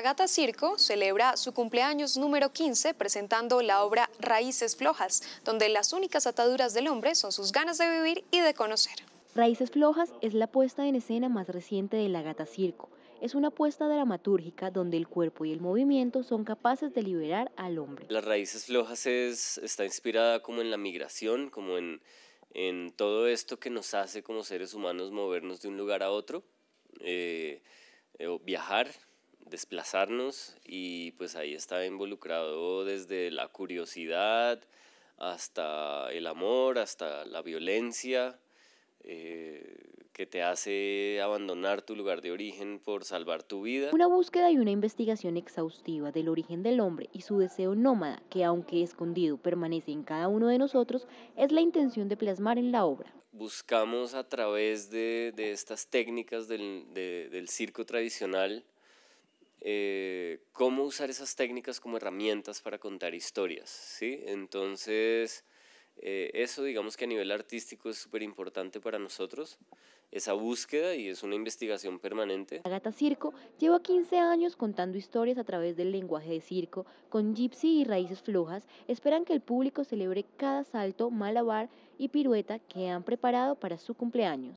La Gata Circo celebra su cumpleaños número 15 presentando la obra Raíces Flojas, donde las únicas ataduras del hombre son sus ganas de vivir y de conocer. Raíces Flojas es la puesta en escena más reciente de La Gata Circo. Es una puesta dramatúrgica donde el cuerpo y el movimiento son capaces de liberar al hombre. Las raíces flojas está inspirada como en la migración, como en, todo esto que nos hace como seres humanos movernos de un lugar a otro, eh, eh, viajar, desplazarnos y pues ahí está involucrado desde la curiosidad hasta el amor, hasta la violencia, eh, que te hace abandonar tu lugar de origen por salvar tu vida. Una búsqueda y una investigación exhaustiva del origen del hombre y su deseo nómada, que aunque escondido permanece en cada uno de nosotros, es la intención de plasmar en la obra. Buscamos a través de, de estas técnicas del, del circo tradicional, eh, cómo usar esas técnicas como herramientas para contar historias, ¿sí? Entonces, eh, eso digamos que a nivel artístico es súper importante para nosotros, esa búsqueda y es una investigación permanente. La Gata Circo lleva 15 años contando historias a través del lenguaje de circo, con gypsy y raíces flojas, esperan que el público celebre cada salto, malabar y pirueta que han preparado para su cumpleaños.